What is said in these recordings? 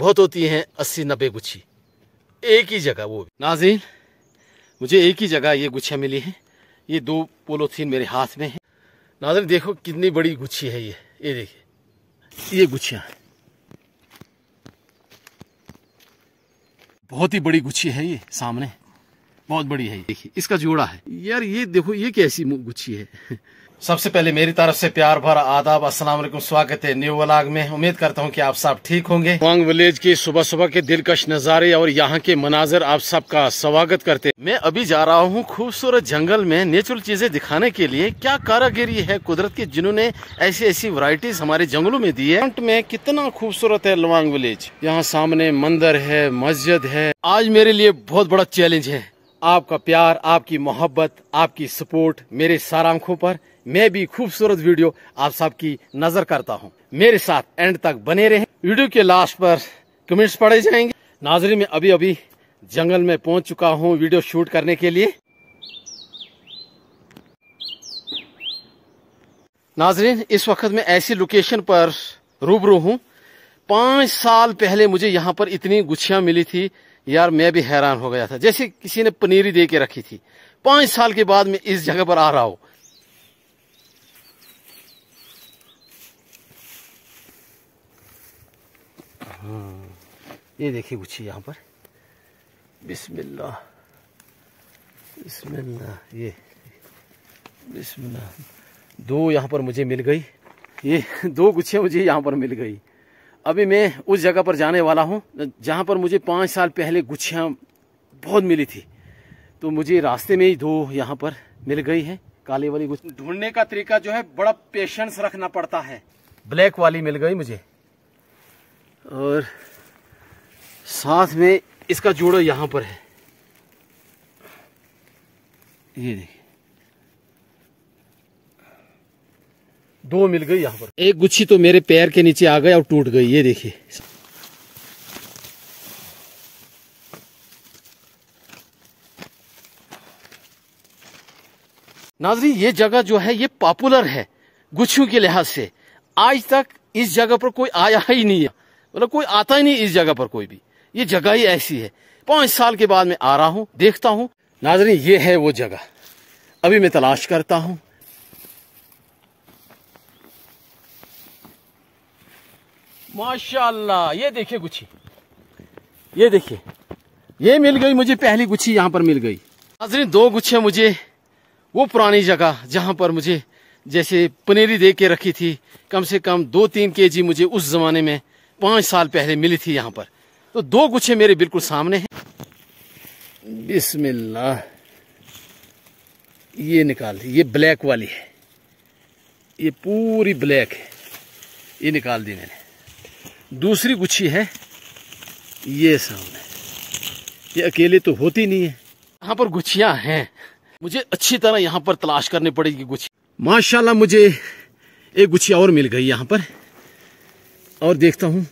बहुत होती हैं अस्सी नब्बे गुच्छी एक ही जगह वो नाजीन मुझे एक ही जगह ये गुच्छियाँ मिली हैं ये दो पोलोथीन मेरे हाथ में है नाजन देखो कितनी बड़ी गुच्छी है ये ये देखिए ये गुच्छियाँ बहुत ही बड़ी गुच्छी है ये सामने बहुत बड़ी है देखिए इसका जोड़ा है यार ये देखो ये कैसी गुच्छी है सबसे पहले मेरी तरफ से प्यार भरा आदाब अस्सलाम वालेकुम स्वागत है न्यू वलाग में उम्मीद करता हूं कि आप सब ठीक होंगे वांग विलेज के सुबह सुबह के दिलकश नज़ारे और यहां के मनाजर आप सबका स्वागत करते मैं अभी जा रहा हूं खूबसूरत जंगल में नेचुरल चीजें दिखाने के लिए क्या कारागिरी है कुदरत की जिन्होंने ऐसी ऐसी वराइटीज हमारे जंगलों में दी है में कितना खूबसूरत है लवांग विलेज यहाँ सामने मंदिर है मस्जिद है आज मेरे लिए बहुत बड़ा चैलेंज है आपका प्यार आपकी मोहब्बत आपकी सपोर्ट मेरे सारा आंखों पर मैं भी खूबसूरत वीडियो आप सबकी नजर करता हूँ मेरे साथ एंड तक बने रहे वीडियो के लास्ट पर कमेंट्स पढ़े जाएंगे नाजरी में अभी अभी जंगल में पहुंच चुका हूँ वीडियो शूट करने के लिए नाजरीन इस वक्त मैं ऐसी लोकेशन पर रूबरू हूँ पांच साल पहले मुझे यहाँ पर इतनी गुच्छिया मिली थी यार मैं भी हैरान हो गया था जैसे किसी ने पनीरी दे के रखी थी पांच साल के बाद मैं इस जगह पर आ रहा हूँ हम्म। ये देखिए गुच्छी यहाँ पर बिस्मिल्लाह बिस्मिल्लाह ये बिस्मिल्लाह दो यहाँ पर मुझे मिल गई ये दो गुच्छियाँ मुझे यहाँ पर मिल गई अभी मैं उस जगह पर जाने वाला हूँ जहाँ पर मुझे पाँच साल पहले गुच्छियाँ बहुत मिली थी तो मुझे रास्ते में ही दो यहाँ पर मिल गई है काले वाली गुच्छी ढूंढने का तरीका जो है बड़ा पेशेंस रखना पड़ता है ब्लैक वाली मिल गई मुझे और साथ में इसका जोड़ा यहाँ पर है ये देखिए दो मिल गई यहाँ पर एक गुच्छी तो मेरे पैर के नीचे आ गई और टूट गई ये देखिए नाजरी ये जगह जो है ये पॉपुलर है गुच्छियों के लिहाज से आज तक इस जगह पर कोई आया ही नहीं है मतलब कोई आता ही नहीं इस जगह पर कोई भी ये जगह ही ऐसी है पांच साल के बाद मैं आ रहा हूँ देखता हूँ नाजरी ये है वो जगह अभी मैं तलाश करता हूँ माशाल्लाह ये देखिए गुच्छी ये देखिए ये मिल गई मुझे पहली गुच्छी यहाँ पर मिल गई नाजरी दो गुच्छे मुझे वो पुरानी जगह जहाँ पर मुझे जैसे पनीरी दे के रखी थी कम से कम दो तीन जी मुझे उस जमाने में पाँच साल पहले मिली थी यहाँ पर तो दो गुच्छे मेरे बिल्कुल सामने हैं बिस्मिल्लाह ये निकाल दी ये ब्लैक वाली है ये पूरी ब्लैक है ये निकाल दी मैंने दूसरी गुच्छी है ये सामने ये अकेले तो होती नहीं है यहाँ पर गुच्छियाँ हैं मुझे अच्छी तरह यहाँ पर तलाश करनी पड़ेगी गुच्छी माशाल्लाह मुझे एक गुच्छी और मिल गई यहाँ पर और देखता हूँ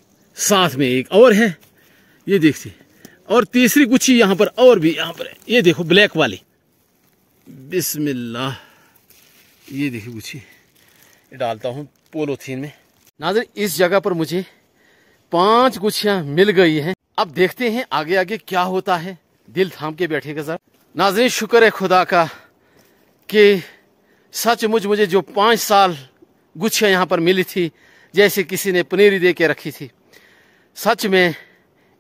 साथ में एक और है ये देखती और तीसरी गुच्छी यहाँ पर और भी यहाँ पर है ये देखो ब्लैक वाली बिस्मिल्लाह ये देखिए गुच्छी डालता हूँ पोलोथीन में नाजर इस जगह पर मुझे पांच गुच्छियाँ मिल गई हैं अब देखते हैं आगे आगे क्या होता है दिल थाम के बैठेगा सर नाजरीन शुक्र है खुदा का कि सचमुच मुझे जो पाँच साल गुच्छियाँ यहाँ पर मिली थी जैसे किसी ने पनीरी दे के रखी थी सच में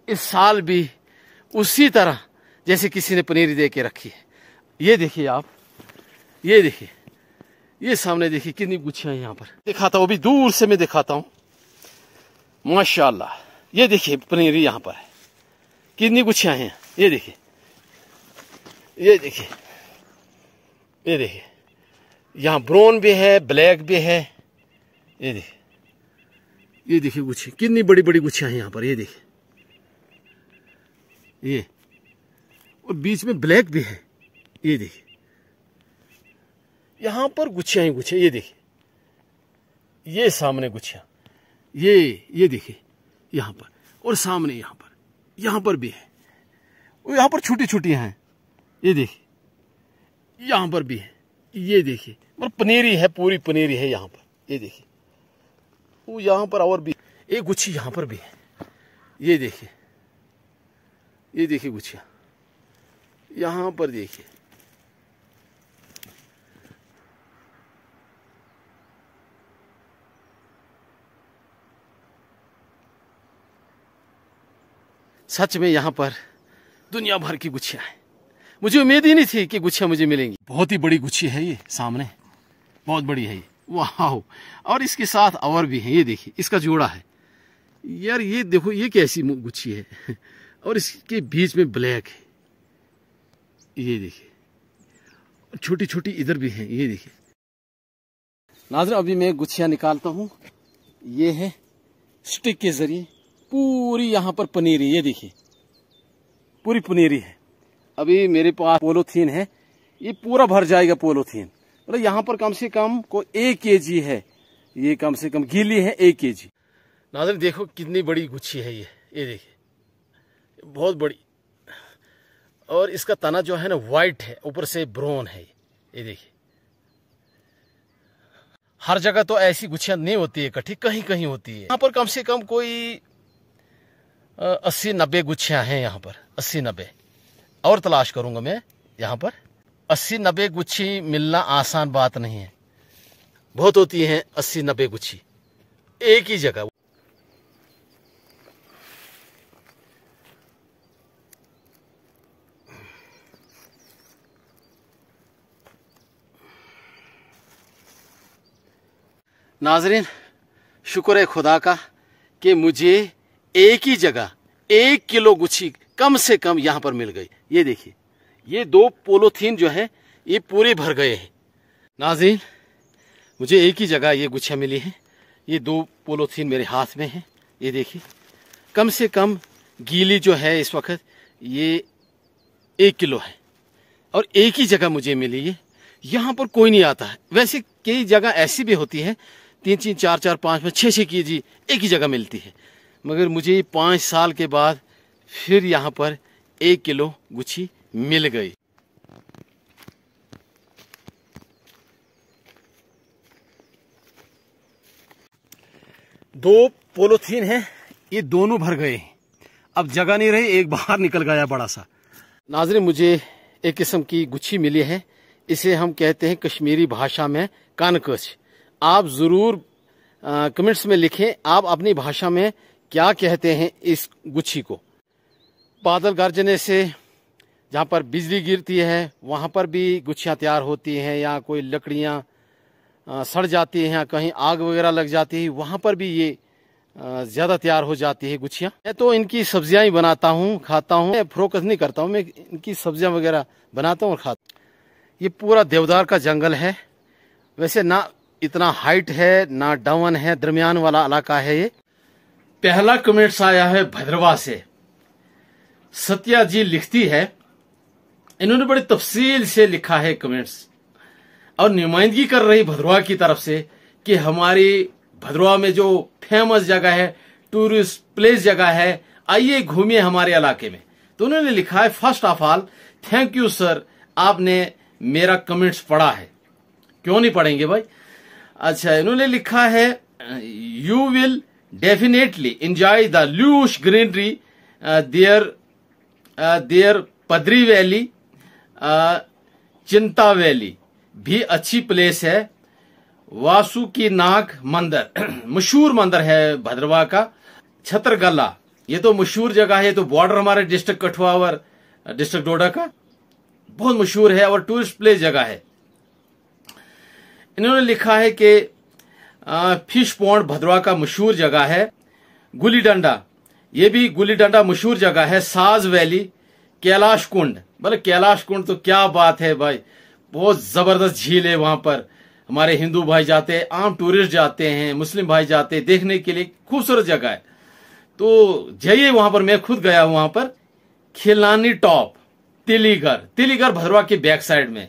इस साल भी उसी तरह जैसे किसी ने पनीरी दे के रखी है ये देखिए आप ये देखिए ये सामने देखिए कितनी गुच्छियां यहाँ पर दिखाता हूँ अभी दूर से मैं दिखाता हूँ माशाल्लाह ये देखिए पनीरी यहाँ पर है कितनी गुच्छिया हैं ये देखिए ये देखिए ये देखिए यहाँ ब्राउन भी है ब्लैक भी है ये देखिए ये देखिए गुच्छी कितनी बड़ी बड़ी गुच्छियाँ हैं यहाँ पर ये देखिए ये और बीच में ब्लैक भी है ये देखिए यहाँ पर गुच्छियाँ ही गुच्छे ये देखिए ये सामने गुच्छियाँ ये ये देखिए यहाँ पर और सामने यहाँ पर यहाँ पर भी है और यहाँ पर छोटी छोटी हैं ये देखिए यहाँ पर भी है ये देखिए मतलब पनीरी है पूरी पनीरी है यहाँ पर ये देखिए वो यहाँ पर और भी एक गुच्छी यहाँ पर भी है ये देखिए ये देखिए गुच्छिया यहाँ पर देखिए सच में यहाँ पर दुनिया भर की गुच्छिया है मुझे उम्मीद ही नहीं थी कि गुच्छिया मुझे मिलेंगी बहुत ही बड़ी गुच्छी है ये सामने बहुत बड़ी है ये वाह और इसके साथ और भी हैं ये देखिए इसका जोड़ा है यार ये देखो ये कैसी गुच्छी है और इसके बीच में ब्लैक है ये देखिए छोटी छोटी इधर भी हैं ये देखिए नाजर अभी मैं गुच्छियाँ निकालता हूँ ये है स्टिक के जरिए पूरी यहाँ पर पनीरी ये देखिए पूरी पनीरी है अभी मेरे पास पोलोथीन है ये पूरा भर जाएगा पोलोथीन मतलब यहाँ पर कम से कम को एक के जी है ये कम से कम गीली है एक के जी नाजर देखो कितनी बड़ी गुच्छी है ये ये देखिए बहुत बड़ी और इसका तना जो है ना वाइट है ऊपर से ब्राउन है ये देखिए हर जगह तो ऐसी गुच्छियां नहीं होती है कठी कहीं कहीं होती है यहाँ पर कम से कम कोई अस्सी नब्बे गुच्छियां हैं यहाँ पर अस्सी नब्बे और तलाश करूंगा मैं यहाँ पर अस्सी नब्बे गुच्छी मिलना आसान बात नहीं है बहुत होती हैं अस्सी नब्बे गुच्छी एक ही जगह नाजरीन शुक्र है खुदा का कि मुझे एक ही जगह एक किलो गुच्छी कम से कम यहाँ पर मिल गई ये देखिए ये दो पोलोथीन जो है ये पूरे भर गए हैं नाजीन मुझे एक ही जगह ये गुच्छा मिली है ये दो पोलोथीन मेरे हाथ में है ये देखिए कम से कम गीली जो है इस वक्त ये एक किलो है और एक ही जगह मुझे मिली है यहाँ पर कोई नहीं आता है वैसे कई जगह ऐसी भी होती है तीन तीन चार चार पाँच पाँच छः छः के जी एक ही जगह मिलती है मगर मुझे पाँच साल के बाद फिर यहाँ पर एक किलो गुच्छी मिल गई दो पोलोथीन है ये दोनों भर गए अब जगह नहीं रही एक बाहर निकल गया बड़ा सा नाजरे मुझे एक किस्म की गुच्छी मिली है इसे हम कहते हैं कश्मीरी भाषा में कानकश आप ज़रूर कमेंट्स में लिखें आप अपनी भाषा में क्या कहते हैं इस गुच्छी को बादल गर्जने से जहाँ पर बिजली गिरती है वहाँ पर भी गुच्छियाँ तैयार होती हैं या कोई लकड़ियाँ सड़ जाती हैं या कहीं आग वगैरह लग जाती है वहाँ पर भी ये ज़्यादा तैयार हो जाती है गुच्छियाँ मैं तो इनकी सब्जियाँ ही बनाता हूँ खाता हूँ मैं फोकस नहीं करता हूँ मैं इनकी सब्जियाँ वगैरह बनाता हूँ और खाता ये पूरा देवदार का जंगल है वैसे ना इतना हाइट है ना डाउन है दरमियान वाला इलाका है ये पहला कमेंट्स आया है भद्रवा से सत्या जी लिखती है इन्होंने बड़ी तफसील से लिखा है कमेंट्स और नुमाइंदगी कर रही भद्रवा की तरफ से कि हमारी भद्रवा में जो फेमस जगह है टूरिस्ट प्लेस जगह है आइए घूमिए हमारे इलाके में तो उन्होंने लिखा है first of all thank you sir आपने मेरा कमेंट्स पढ़ा है क्यों नहीं पढ़ेंगे भाई अच्छा इन्होंने लिखा है you will definitely enjoy the lush greenery there there Padri valley Chinta valley भी अच्छी प्लेस है वासुकी नाग मंदिर मशहूर मंदिर है भद्रवा का छतरगला ये तो मशहूर जगह है तो बॉर्डर हमारे डिस्ट्रिक्ट कठुआ और डिस्ट्रिक्ट डोडा का बहुत मशहूर है और टूरिस्ट प्लेस जगह है इन्होंने लिखा है कि फिश पॉन्ड भद्रवा का मशहूर जगह है गुली डंडा ये भी गुली डंडा मशहूर जगह है साज वैली कैलाश कुंड बोले मतलब कैलाश कुंड तो क्या बात है भाई बहुत जबरदस्त झील है वहां पर हमारे हिंदू भाई जाते हैं आम टूरिस्ट जाते हैं मुस्लिम भाई जाते हैं देखने के लिए खूबसूरत जगह है तो जाइए वहां पर मैं खुद गया वहां पर खिलानी टॉप तिलीघर तिलीघर भद्रवा के बैक साइड में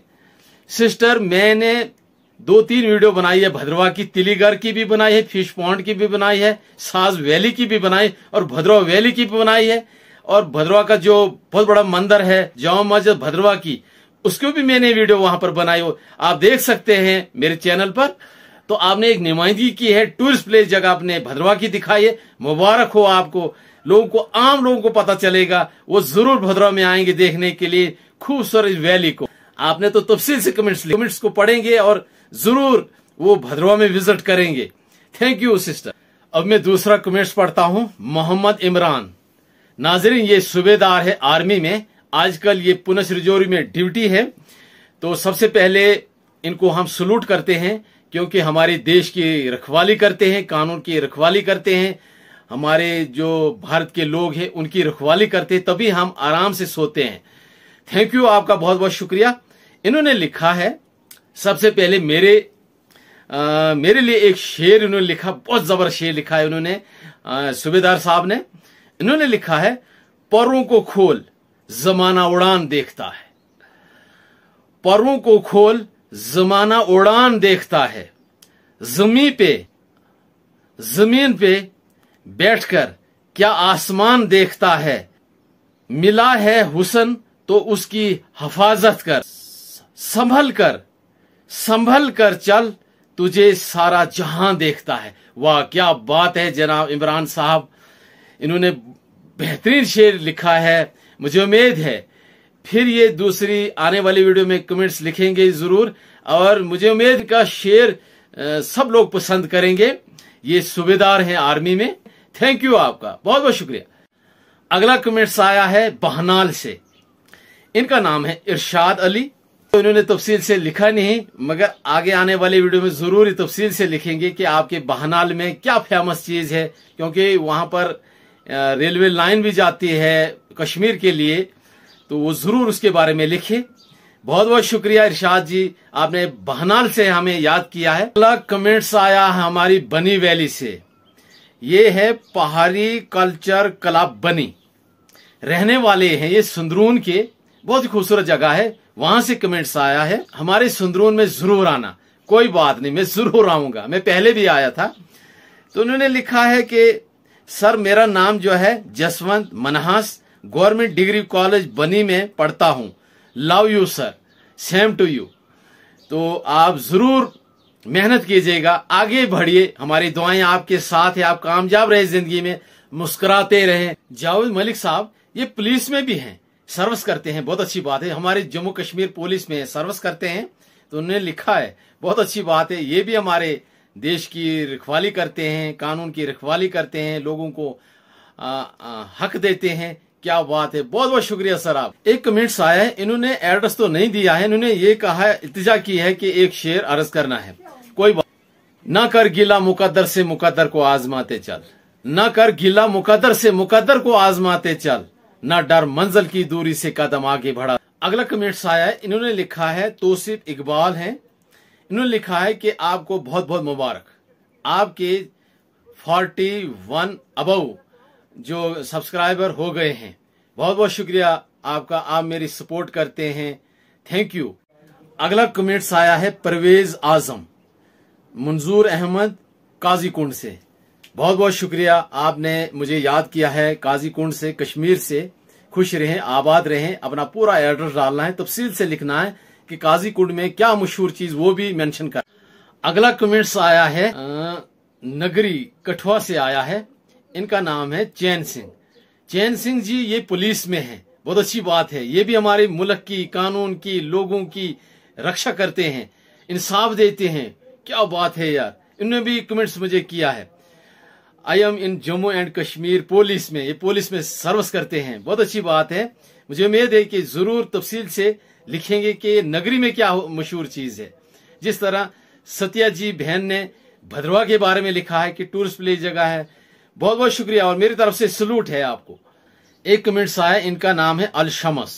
सिस्टर मैंने दो तीन वीडियो बनाई है भद्रवा की तिलीगढ़ की भी बनाई है फिश पॉइंट की भी बनाई है साज वैली की भी बनाई और भद्रवा वैली की भी बनाई है और भद्रवा का जो बहुत बड़ा मंदिर है जामा मस्जिद भद्रवा की उसको भी मैंने वीडियो वहां पर बनाई हो आप देख सकते हैं मेरे चैनल पर तो आपने एक नुमाइंदगी की है टूरिस्ट प्लेस जगह आपने भद्रवा की दिखाई है मुबारक हो आपको लोगों को आम लोगों को पता चलेगा वो जरूर भद्रवा में आएंगे देखने के लिए खूबसूरत वैली को आपने तो तफसील से कमेंट्स लिए कमेंट्स को पढ़ेंगे और जरूर वो भद्रवा में विजिट करेंगे थैंक यू सिस्टर अब मैं दूसरा कमेंट्स पढ़ता हूँ मोहम्मद इमरान नाजरीन ये सूबेदार है आर्मी में आजकल ये पुनः रिजोरी में ड्यूटी है तो सबसे पहले इनको हम सलूट करते हैं क्योंकि हमारे देश की रखवाली करते हैं कानून की रखवाली करते हैं हमारे जो भारत के लोग हैं उनकी रखवाली करते हैं तभी हम आराम से सोते हैं थैंक यू आपका बहुत बहुत शुक्रिया इन्होंने लिखा है सबसे पहले मेरे आ, मेरे लिए एक शेर इन्होंने लिखा बहुत जबर शेर लिखा है उन्होंने सूबेदार साहब ने इन्होंने लिखा है परों को खोल जमाना उड़ान देखता है परों को खोल जमाना उड़ान देखता है जमी पे जमीन पे बैठकर क्या आसमान देखता है मिला है हुसन तो उसकी हफाजत कर संभल कर संभल कर चल तुझे सारा जहां देखता है वाह क्या बात है जनाब इमरान साहब इन्होंने बेहतरीन शेर लिखा है मुझे उम्मीद है फिर ये दूसरी आने वाली वीडियो में कमेंट्स लिखेंगे जरूर और मुझे उम्मीद का शेर सब लोग पसंद करेंगे ये सूबेदार हैं आर्मी में थैंक यू आपका बहुत बहुत शुक्रिया अगला कमेंट्स आया है बहनाल से इनका नाम है इरशाद अली तो इन्होंने तफसील से लिखा नहीं मगर आगे आने वाले वीडियो में जरूर तफसील से लिखेंगे कि आपके बहनाल में क्या फेमस चीज है क्योंकि वहां पर रेलवे लाइन भी जाती है कश्मीर के लिए तो वो ज़रूर उसके बारे में लिखे बहुत बहुत शुक्रिया इरशाद जी आपने बहनाल से हमें याद किया है अगला कमेंट्स आया हमारी बनी वैली से ये है पहाड़ी कल्चर क्लब बनी रहने वाले हैं ये सुंदरून के बहुत ही खूबसूरत जगह है वहां से कमेंट्स आया है हमारे सुंदरून में जरूर आना कोई बात नहीं मैं जरूर आऊंगा मैं पहले भी आया था तो उन्होंने लिखा है कि सर मेरा नाम जो है Jaswant Manhas government degree college Bani में पढ़ता हूँ love you sir same to you तो आप जरूर मेहनत कीजिएगा आगे बढ़िए हमारी दुआएं आपके साथ है आप कामयाब रहे जिंदगी में मुस्कुराते रहे जावेद मलिक साहब ये पुलिस में भी हैं सर्विस करते हैं बहुत अच्छी बात है हमारे जम्मू कश्मीर पुलिस में सर्विस करते हैं तो उन्होंने लिखा है बहुत अच्छी बात है ये भी हमारे देश की रखवाली करते हैं कानून की रखवाली करते हैं लोगों को आ, आ, हक देते हैं क्या बात है बहुत बहुत शुक्रिया सर आप एक कमेंट्स आया है इन्होंने एड्रेस तो नहीं दिया है इन्होंने ये कहा है की है कि एक शेर अर्ज करना है कोई बात ना कर गिला मुकदर से मुकदर को आजमाते चल ना कर गिला मुकदर से मुकदर को आजमाते चल ना डर मंजिल की दूरी से कदम आगे बढ़ा अगला कमेंट्स आया है इन्होंने लिखा है तोसिफ इकबाल हैं इन्होंने लिखा है कि आपको बहुत बहुत मुबारक आपके 41 वन जो सब्सक्राइबर हो गए हैं बहुत बहुत शुक्रिया आपका आप मेरी सपोर्ट करते हैं थैंक यू अगला कमेंट्स आया है परवेज आजम मंजूर अहमद काजी कुंड से बहुत बहुत शुक्रिया आपने मुझे याद किया है काजी कुंड से कश्मीर से खुश रहें आबाद रहें अपना पूरा एड्रेस डालना है तफसील से लिखना है कि काजीकुंड में क्या मशहूर चीज वो भी मेंशन कर अगला कमेंट्स आया है नगरी कठुआ से आया है इनका नाम है चैन सिंह चैन सिंह जी ये पुलिस में है बहुत अच्छी बात है ये भी हमारे मुल्क की कानून की लोगों की रक्षा करते हैं इंसाफ देते हैं क्या बात है यार इन्होंने भी कमेंट्स मुझे किया है I am in Jammu and Kashmir police में ये पुलिस में सर्विस करते हैं बहुत अच्छी बात है मुझे उम्मीद है कि जरूर तफसील से लिखेंगे कि नगरी में क्या मशहूर चीज है जिस तरह सत्या जी बहन ने भद्रवा के बारे में लिखा है कि टूरिस्ट प्लेस जगह है बहुत बहुत शुक्रिया और मेरी तरफ से सलूट है आपको एक सा आया इनका नाम है अल शमस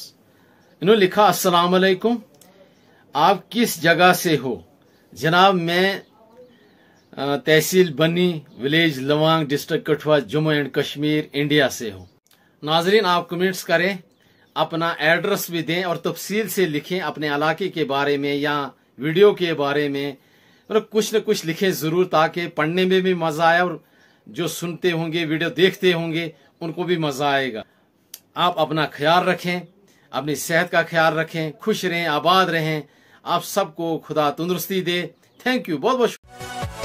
इन्होंने लिखा अस्सलाम वालेकुम आप किस जगह से हो जनाब मैं tehsil Bani village Lawang district Kathua Jammu and Kashmir India से हूँ नाजरीन आप कमेंट्स करें अपना एड्रेस भी दें और तफसील से लिखें अपने इलाके के बारे में या वीडियो के बारे में मतलब कुछ न कुछ लिखें ज़रूर ताकि पढ़ने में भी मज़ा आए और जो सुनते होंगे वीडियो देखते होंगे उनको भी मज़ा आएगा आप अपना ख्याल रखें अपनी सेहत का ख्याल रखें खुश रहें आबाद रहें आप सबको खुदा तंदुरुस्ती दे थैंक यू बहुत बहुत